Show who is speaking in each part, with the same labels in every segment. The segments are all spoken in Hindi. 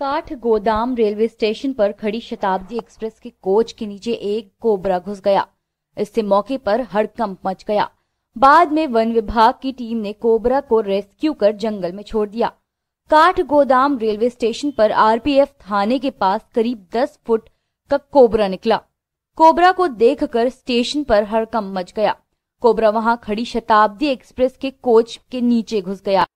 Speaker 1: काठ गोदाम रेलवे स्टेशन पर खड़ी शताब्दी एक्सप्रेस के कोच के नीचे एक कोबरा घुस गया इससे मौके पर हड़कंप मच गया बाद में वन विभाग की टीम ने कोबरा को रेस्क्यू कर जंगल में छोड़ दिया काठ गोदाम रेलवे स्टेशन पर आरपीएफ थाने के पास करीब दस फुट का कोबरा निकला कोबरा को देखकर स्टेशन पर हड़कंप मच गया कोबरा वहां खड़ी शताब्दी एक्सप्रेस के कोच के नीचे घुस गया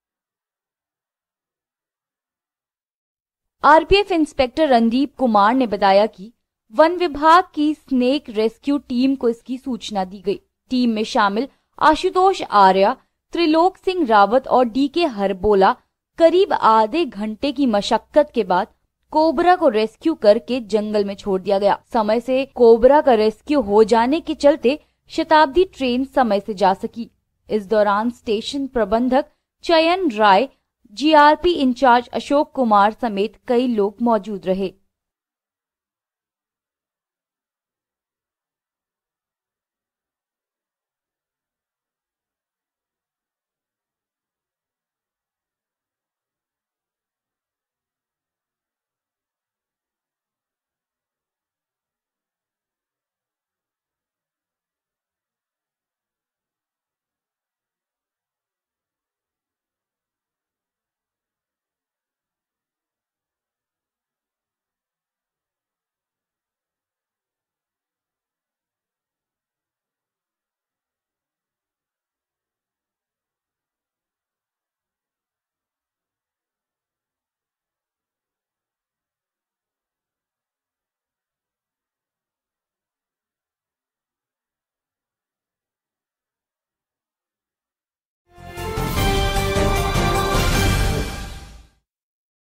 Speaker 1: आरपीएफ इंस्पेक्टर रणदीप कुमार ने बताया कि वन विभाग की स्नेक रेस्क्यू टीम को इसकी सूचना दी गई टीम में शामिल आशुतोष आर्या त्रिलोक सिंह रावत और डीके हरबोला करीब आधे घंटे की मशक्कत के बाद कोबरा को रेस्क्यू करके जंगल में छोड़ दिया गया समय से कोबरा का रेस्क्यू हो जाने के चलते शताब्दी ट्रेन समय से जा सकी इस दौरान स्टेशन प्रबंधक चयन राय जीआरपी इंचार्ज अशोक कुमार समेत कई लोग मौजूद रहे